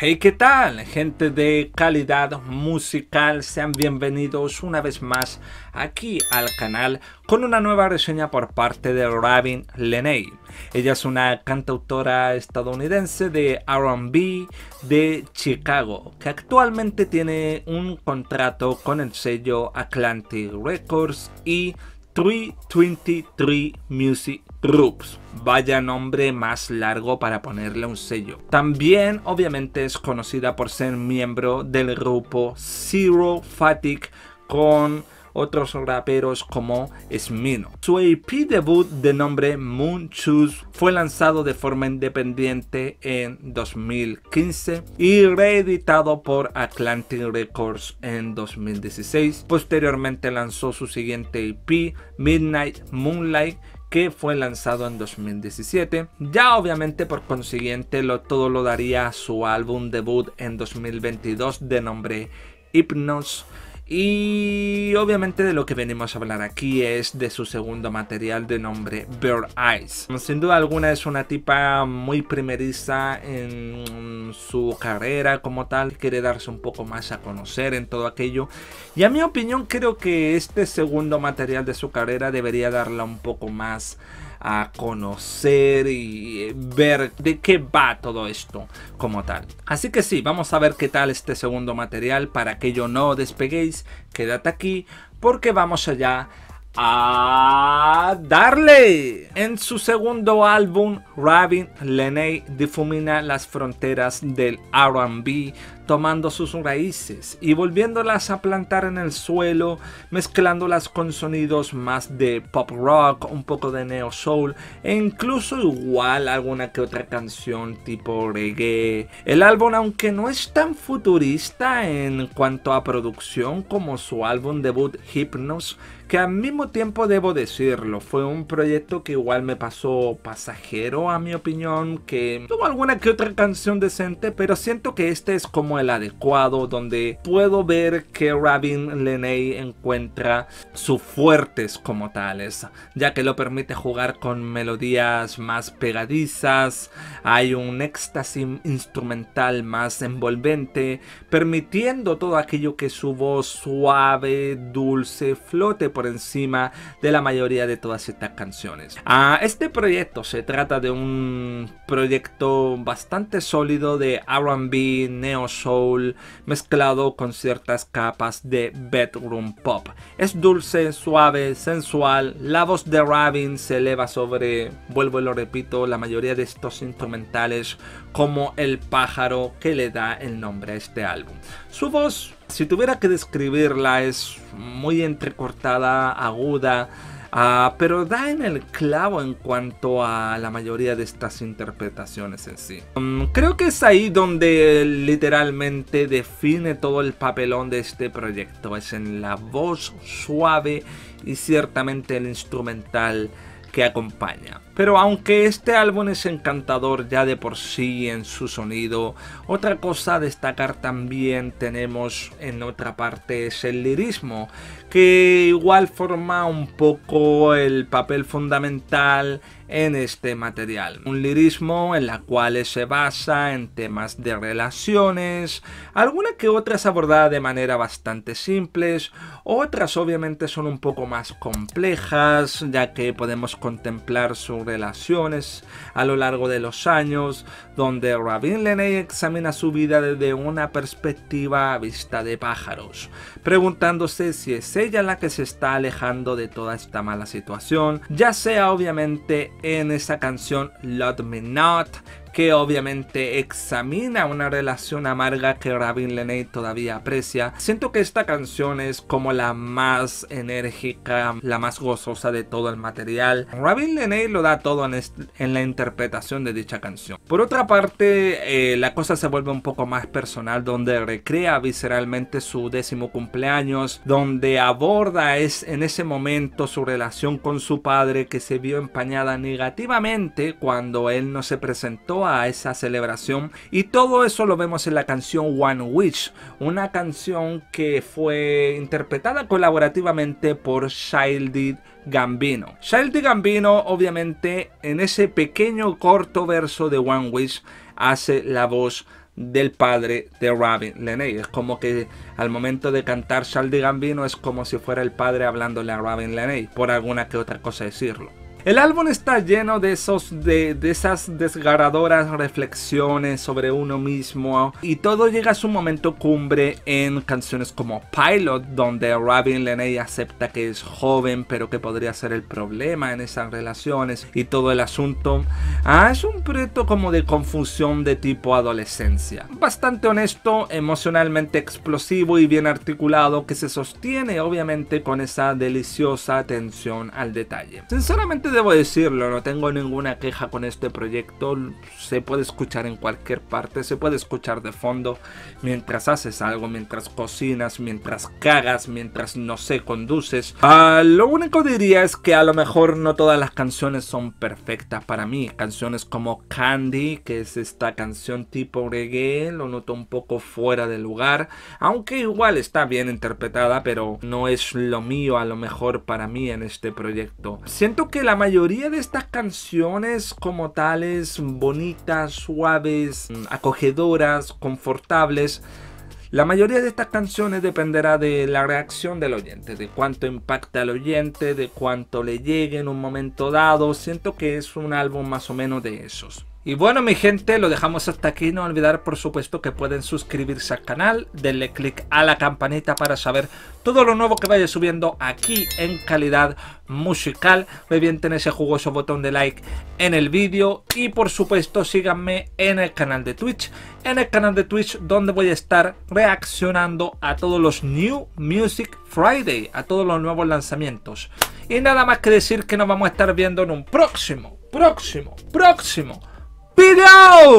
Hey, ¿qué tal? Gente de calidad musical, sean bienvenidos una vez más aquí al canal con una nueva reseña por parte de Robin Leney, Ella es una cantautora estadounidense de RB de Chicago, que actualmente tiene un contrato con el sello Atlantic Records y 323 Music Rups. Vaya nombre más largo para ponerle un sello. También obviamente es conocida por ser miembro del grupo Zero Fatic con otros raperos como Smino. Su EP debut de nombre Moon Choose. fue lanzado de forma independiente en 2015 y reeditado por Atlantic Records en 2016. Posteriormente lanzó su siguiente EP, Midnight Moonlight, que fue lanzado en 2017. Ya obviamente por consiguiente todo lo daría su álbum debut en 2022 de nombre Hypnos y obviamente de lo que venimos a hablar aquí es de su segundo material de nombre Bird Eyes. Sin duda alguna es una tipa muy primeriza en su carrera como tal, quiere darse un poco más a conocer en todo aquello. Y a mi opinión creo que este segundo material de su carrera debería darla un poco más a conocer y ver de qué va todo esto como tal. Así que sí, vamos a ver qué tal este segundo material para que yo no despeguéis. Quédate aquí porque vamos allá a darle. En su segundo álbum, Rabin Lene difumina las fronteras del RB, tomando sus raíces y volviéndolas a plantar en el suelo, mezclándolas con sonidos más de pop rock, un poco de neo soul e incluso igual alguna que otra canción tipo reggae. El álbum, aunque no es tan futurista en cuanto a producción como su álbum debut Hypnos, que al mismo tiempo debo decirlo, fue un proyecto que igual me pasó pasajero a mi opinión, que tuvo alguna que otra canción decente, pero siento que este es como el adecuado, donde puedo ver que Rabin Leney encuentra sus fuertes como tales, ya que lo permite jugar con melodías más pegadizas, hay un éxtasis instrumental más envolvente, permitiendo todo aquello que su voz suave, dulce, flote por encima de la mayoría de todas estas canciones. A ah, este proyecto se trata de un proyecto bastante sólido de RB, neo soul, mezclado con ciertas capas de bedroom pop. Es dulce, suave, sensual. La voz de Rabin se eleva sobre, vuelvo y lo repito, la mayoría de estos instrumentales como el pájaro que le da el nombre a este álbum. Su voz si tuviera que describirla es muy entrecortada, aguda, ah, pero da en el clavo en cuanto a la mayoría de estas interpretaciones en sí. Mm, creo que es ahí donde literalmente define todo el papelón de este proyecto, es en la voz suave y ciertamente el instrumental que acompaña. Pero aunque este álbum es encantador ya de por sí en su sonido, otra cosa a destacar también tenemos en otra parte es el lirismo, que igual forma un poco el papel fundamental en este material. Un lirismo en la cual se basa en temas de relaciones, alguna que otras abordada de manera bastante simples, otras obviamente son un poco más complejas, ya que podemos contemplar su relaciones a lo largo de los años, donde Rabin Leney examina su vida desde una perspectiva vista de pájaros, preguntándose si es ella la que se está alejando de toda esta mala situación, ya sea obviamente en esa canción Love Me Not, que obviamente examina una relación amarga que Rabin Lene todavía aprecia. Siento que esta canción es como la más enérgica, la más gozosa de todo el material. Rabin Lene lo da todo en, la interpretación de dicha canción. Por otra parte, eh, la cosa se vuelve un poco más personal, donde recrea visceralmente su décimo cumpleaños, donde aborda es, en ese momento su relación con su padre que se vio empañada negativamente cuando él no se presentó a esa celebración y todo eso lo vemos en la canción One Wish, una canción que fue interpretada colaborativamente por Shildy Gambino. Childy Gambino obviamente en ese pequeño corto verso de One Wish hace la voz del padre de Robin Leney. Es como que al momento de cantar Shildy Gambino es como si fuera el padre hablándole a Robin Leney. por alguna que otra cosa decirlo. El álbum está lleno de, esos, de, de esas desgarradoras reflexiones sobre uno mismo y todo llega a su momento cumbre en canciones como Pilot, donde Robin Lene acepta que es joven pero que podría ser el problema en esas relaciones y todo el asunto. Ah, es un proyecto como de confusión de tipo adolescencia. Bastante honesto, emocionalmente explosivo y bien articulado que se sostiene obviamente con esa deliciosa atención al detalle. Sinceramente debo decirlo, no tengo ninguna queja con este proyecto. Se puede escuchar en cualquier parte, se puede escuchar de fondo mientras haces algo, mientras cocinas, mientras cagas, mientras no sé, conduces. Ah, lo único diría es que a lo mejor no todas las canciones son perfectas para mí. Canciones como Candy, que es esta canción tipo reggae, lo noto un poco fuera de lugar. Aunque igual está bien interpretada, pero no es lo mío a lo mejor para mí en este proyecto. Siento que la mayoría la mayoría de estas canciones como tales, bonitas, suaves, mm, acogedoras, confortables, la mayoría de estas canciones dependerá de la reacción del oyente, de cuánto impacta al oyente, de cuánto le llegue en un momento dado. Siento que es un álbum más o menos de esos. Y bueno mi gente, lo dejamos hasta aquí, no olvidar por supuesto que pueden suscribirse al canal, denle click a la campanita para saber todo lo nuevo que vaya subiendo aquí en calidad musical, bien, tener ese jugoso botón de like en el vídeo y por supuesto síganme en el canal de Twitch, en el canal de Twitch donde voy a estar reaccionando a todos los New Music Friday, a todos los nuevos lanzamientos. Y nada más que decir que nos vamos a estar viendo en un próximo, próximo, próximo Pigão!